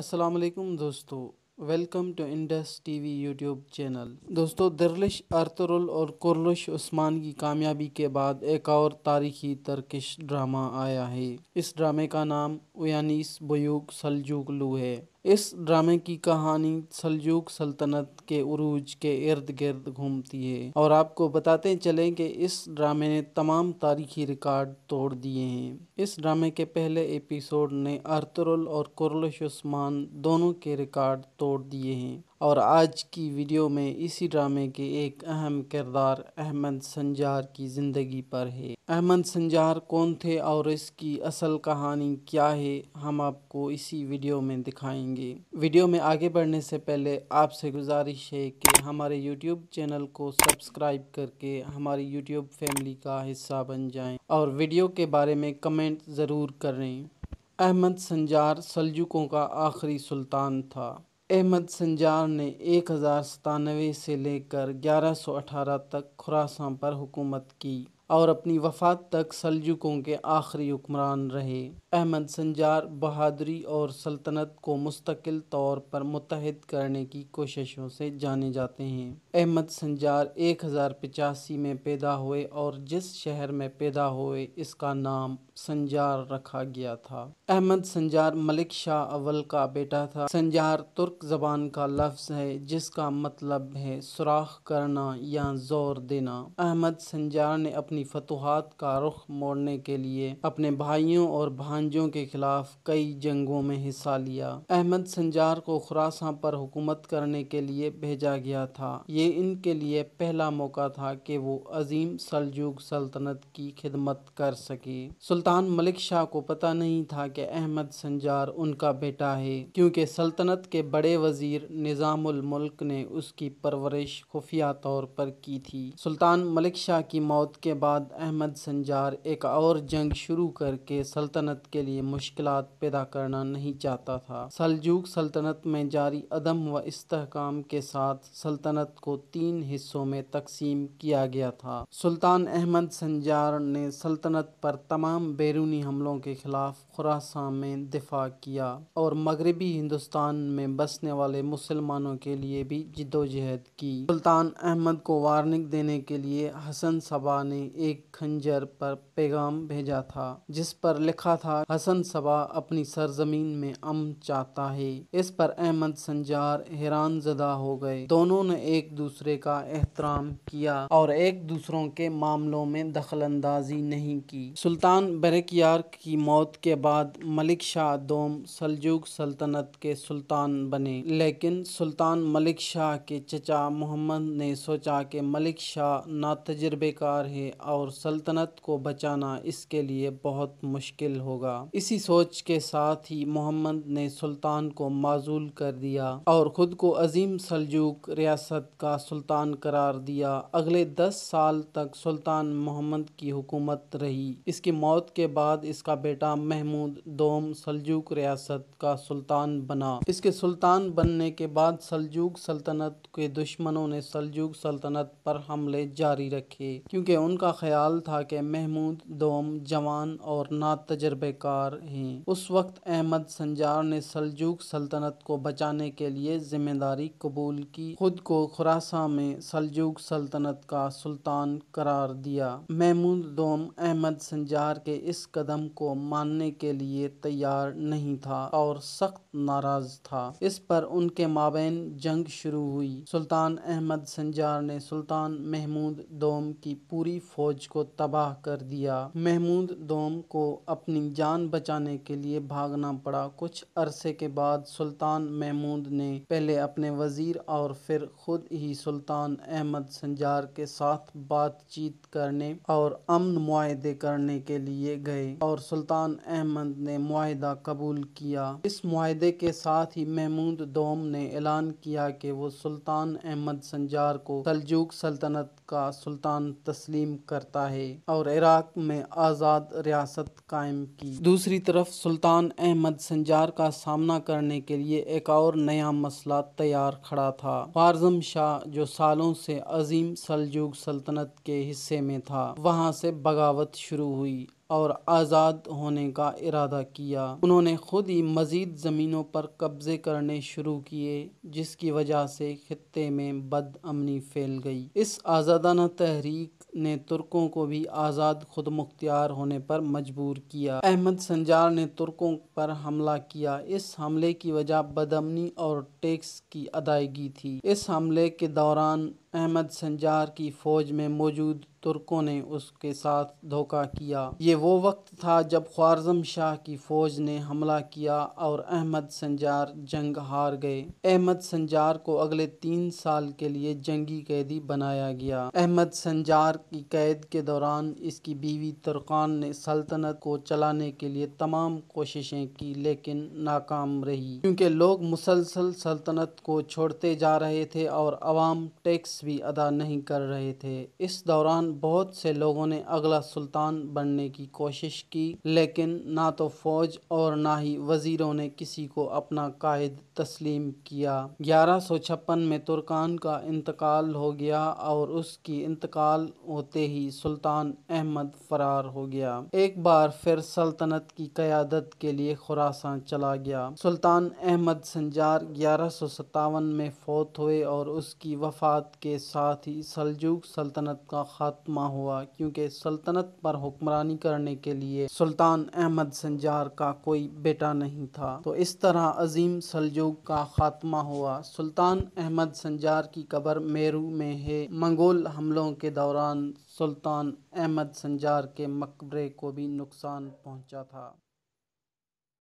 अस्सलाम वालेकुम दोस्तों welcome to Indus TV YouTube channel दोस्तों दरलिश आर्तरुल और कुरलिश उस्मान की कामयाबी के बाद एक और तारीखी तर्किश ड्रामा आया है इस ड्रामे का नाम उयानीस बयूक सलजूकलू है इस ड्रामे की कहानी सलजूक सल्तनत के उरूज के इर्द गिर्द घूमती है और आपको बताते चलें कि इस ड्रामे ने तमाम तारीखी रिकॉर्ड तोड़ दिए हैं इस ड्रामे के पहले एपिसोड ने अर्तरुल और कुरलिश उस्मान दोनों के रिकॉर्ड तोड़ दिए हैं और आज की वीडियो में इसी ड्रामे के एक अहम किरदार अहमद संजार की ज़िंदगी पर है अहमद संजार कौन थे और इसकी असल कहानी क्या है हम आपको इसी वीडियो में दिखाएंगे वीडियो में आगे बढ़ने से पहले आपसे गुजारिश है कि हमारे यूट्यूब चैनल को सब्सक्राइब करके हमारी यूट्यूब फैमिली का हिस्सा बन जाएं और वीडियो के बारे में कमेंट ज़रूर करें अहमद संजार सलजुकों का आखिरी सुल्तान था अहमद संजार ने एक हज़ार सतानवे से लेकर ग्यारह सौ अठारह तक खुरासान पर हुकूमत की और अपनी वफात तक सलजुकों के आखिरी हुक्मरान रहे अहमद संजार बहादुरी और सल्तनत को मुस्तकिल तौर पर मुतहद करने की कोशिशों से जाने जाते हैं अहमद संजार एक हज़ार पचासी में पैदा हुए और जिस शहर में पैदा हुए इसका नाम संजार रखा गया था अहमद संजार मलिक शाह अवल का बेटा था संजार तुर्क जबान का लफ्ज है जिसका मतलब है सुराख करना या जोर देना अहमद संजार ने अपनी फतुहात का रुख मोड़ने के लिए अपने भाइयों और भांजों के खिलाफ कई जंगों में हिस्सा लिया अहमद संजार को खुरासा पर हुकूमत करने के लिए भेजा गया था ये इनके लिए पहला मौका था कि वो अजीम सलजुग सल्तनत की खिदमत कर सके सुल्तान सुल्तान मलिक शाह को पता नहीं था कि अहमद संजार उनका बेटा है क्योंकि सल्तनत के बड़े वजीर निज़ामुल मुल्क ने उसकी परवरिश खुफिया तौर पर की थी सुल्तान मलिक शाह की मौत के बाद अहमद संजार एक और जंग शुरू करके सल्तनत के लिए मुश्किल पैदा करना नहीं चाहता था सलजूक सल्तनत में जारी अदम व इसकाम के साथ सल्तनत को तीन हिस्सों में तकसीम किया गया था सुल्तान अहमद संजार ने सल्तनत पर तमाम बैरूनी हमलों के खिलाफ खुरासान में दिफा किया और मगरबी हिंदुस्तान में बसने वाले मुसलमानों के लिए भी जिदोजहद की सुल्तान अहमद को वार्निंग देने के लिए हसन सबा ने एक खंजर पर पैगाम भेजा था जिस पर लिखा था हसन सबा अपनी सरजमीन में अम चाहता है इस पर अहमद संजार हैरान जदा हो गए दोनों ने एक दूसरे का एहतराम किया और एक दूसरों के मामलों में दखल अंदाजी नहीं की सुल्तान बरेकयार की मौत के बाद मलिक शाह दोम सलजुग सल्तनत के सुल्तान बने लेकिन सुल्तान मलिक शाह के चचा मोहम्मद ने सोचा कि मलिक शाह नातजर्बेकार है और सल्तनत को बचाना इसके लिए बहुत मुश्किल होगा इसी सोच के साथ ही मोहम्मद ने सुल्तान को माजूल कर दिया और खुद को अजीम सलजूक रियासत का सुल्तान करार दिया अगले दस साल तक सुल्तान मोहम्मद की हुकूमत रही इसकी मौत के बाद इसका बेटा महमूद दोम सलजूक रियासत का सुल्तान बना इसके सुल्तान बनने के बाद सलजूक सल्तनत के दुश्मनों ने सलजूक सल्तनत पर हमले जारी रखे क्योंकि उनका ख्याल था कि महमूद दोम जवान और ना तजर्बेकार हैं उस वक्त अहमद संजार ने सलजूक सल्तनत को बचाने के लिए जिम्मेदारी कबूल की खुद को खुरासा में सलजूक सल्तनत का सुल्तान करार दिया महमूद दोम अहमद संजार के इस कदम को मानने के लिए तैयार नहीं था और सख्त नाराज था इस पर उनके माबेन जंग शुरू हुई सुल्तान अहमद संजार ने सुल्तान महमूद दोम की पूरी फौज को तबाह कर दिया महमूद दोम को अपनी जान बचाने के लिए भागना पड़ा कुछ अरसे के बाद सुल्तान महमूद ने पहले अपने वजीर और फिर खुद ही सुल्तान अहमद संजार के साथ बातचीत करने और अमन मुआदे करने के लिए लिए गए और सुल्तान अहमद ने मुहिदा कबूल किया इस मुहिदे के साथ ही महमूद दोम ने ऐलान किया कि वो सुल्तान अहमद संजार को सलजूक सल्तनत का सुल्तान तस्लीम करता है और इराक में आज़ाद रियासत कायम की दूसरी तरफ सुल्तान अहमद संजार का सामना करने के लिए एक और नया मसला तैयार खड़ा था फारजम शाह जो सालों से अजीम सलजूग सल्तनत के हिस्से में था वहाँ से बगावत शुरू हुई और आज़ाद होने का इरादा किया उन्होंने खुद ही मज़ीद ज़मीनों पर कब्ज़े करने शुरू किए जिसकी वजह से खत्े में बदअमनी फैल गई इस आज़ादाना तहरीक ने तुर्कों को भी आज़ाद खुद मुख्तियार होने पर मजबूर किया अहमद संजार ने तुर्कों पर हमला किया इस हमले की वजह बदमनी और टैक्स की अदायगी थी इस हमले के दौरान अहमद संजार की फौज में मौजूद तुर्कों ने उसके साथ धोखा किया ये वो वक्त था जब ख्वारजम शाह की फौज ने हमला किया और अहमद संजार जंग हार गए अहमद संजार को अगले तीन साल के लिए जंगी कैदी बनाया गया अहमद संजार की कैद के दौरान इसकी बीवी तुर्कान ने सल्तनत को चलाने के लिए तमाम कोशिशें की लेकिन नाकाम रही क्योंकि लोग मुसलसल सल्तनत को छोड़ते जा रहे थे और आवाम टैक्स भी अदा नहीं कर रहे थे इस दौरान बहुत से लोगों ने अगला सुल्तान बनने की कोशिश की लेकिन ना तो फौज और ना ही वजीरों ने किसी को अपना कायद तस्लीम किया ग्यारह सौ छप्पन में तुर्कान का इंतकाल हो गया और उसकी इंतकाल होते ही सुल्तान अहमद फरार हो गया एक बार फिर सल्तनत की क्यादत के लिए खुरासान चला गया सुल्तान अहमद संजार ग्यारह में फौत हुए और उसकी वफात के साथ ही सलजूक सल्तनत का खात्मा हुआ क्योंकि सल्तनत पर हुक्मरानी करने के लिए सुल्तान अहमद संजार का कोई बेटा नहीं था तो इस तरह अजीम सलजुग का खात्मा हुआ सुल्तान अहमद संजार की कबर मेरू में है मंगोल हमलों के दौरान सुल्तान अहमद संजार के मकबरे को भी नुकसान पहुंचा था